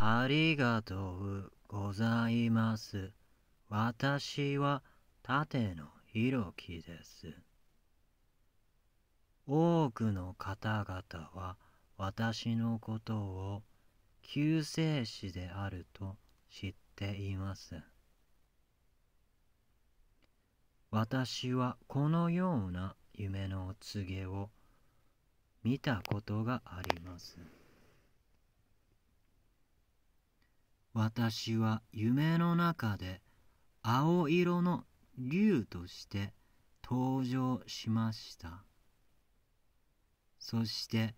ありがとうございます。私はのひ弘樹です。多くの方々は私のことを救世主であると知っています。私はこのような夢のお告げを見たことがあります。私は夢の中で青色の竜として登場しましたそして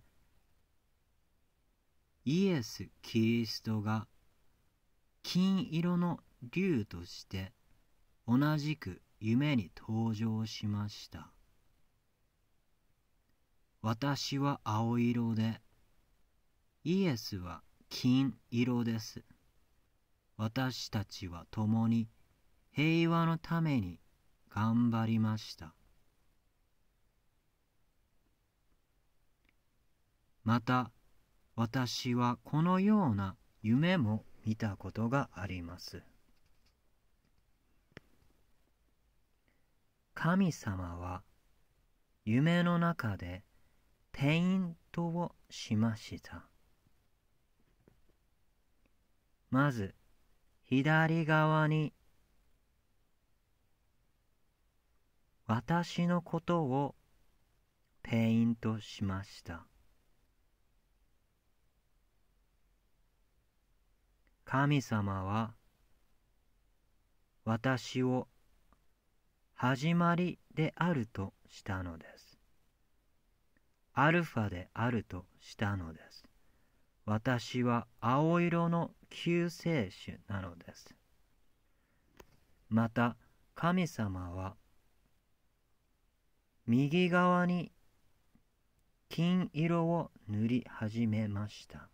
イエス・キリストが金色の竜として同じく夢に登場しました私は青色でイエスは金色です私たちは共に平和のために頑張りましたまた私はこのような夢も見たことがあります神様は夢の中でペイントをしましたまず左側に私のことをペイントしました神様は私を始まりであるとしたのですアルファであるとしたのです私は青色の救世主なのです。また神様は右側に金色を塗り始めました。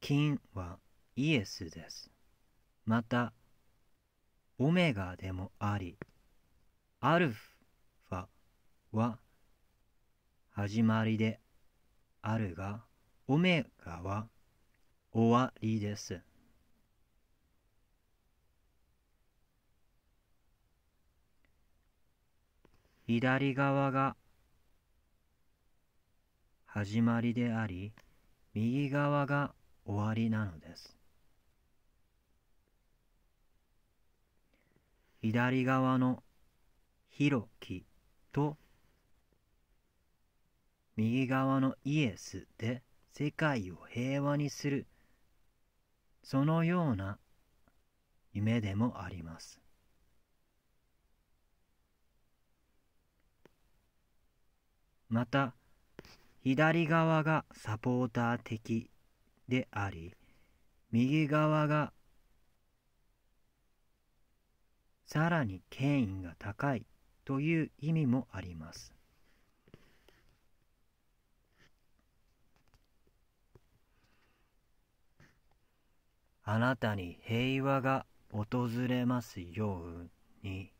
金はイエスです。また、オメガでもあり、アルファは始まりであるが、オメガは終わりです。左側が始まりであり、右側が終わりなのです。左側の「ひろき」と右側のイエスで世界を平和にするそのような夢でもあります。また左側がサポーター的であり右側がさらに権威が高いという意味もあります。あなたに平和が訪れますように。